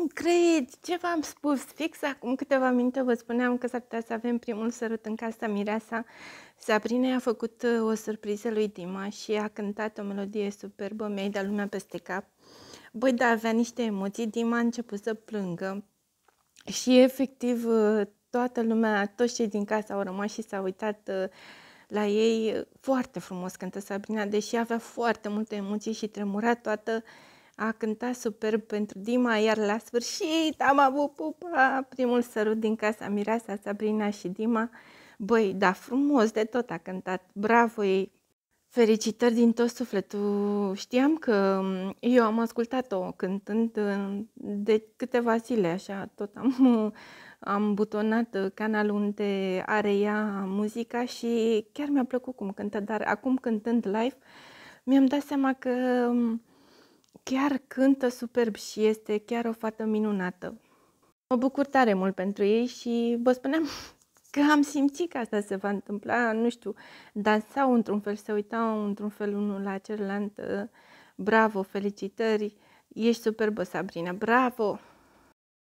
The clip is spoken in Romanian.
nu cred, ce v-am spus? Fix acum câteva minute vă spuneam că s-ar putea să avem primul sărut în casa Mireasa. Sabrina i-a făcut uh, o surpriză lui Dima și a cântat o melodie superbă, mi-ai dat lumea peste cap. Băi, da, avea niște emoții, Dima a început să plângă și efectiv uh, toată lumea, toți cei din casa au rămas și s-au uitat uh, la ei foarte frumos cântă Sabrina, deși avea foarte multe emoții și tremura toată uh, a cântat superb pentru Dima, iar la sfârșit am avut pupa, primul sărut din casa Mireasa, Sabrina și Dima. Băi, da, frumos de tot a cântat, bravo ei! Felicitări din tot sufletul! Știam că mm, eu am ascultat-o cântând mm, de câteva zile, așa, tot am, am butonat mm, canalul unde are ea muzica și chiar mi-a plăcut cum cântă, dar acum cântând live, mi-am dat seama că chiar cântă superb și este chiar o fată minunată. Mă bucur tare mult pentru ei și vă spuneam că am simțit că asta se va întâmpla, nu știu, dansau într-un fel, se uitau într-un fel unul la celălalt, bravo, felicitări, ești superbă, Sabrina, bravo!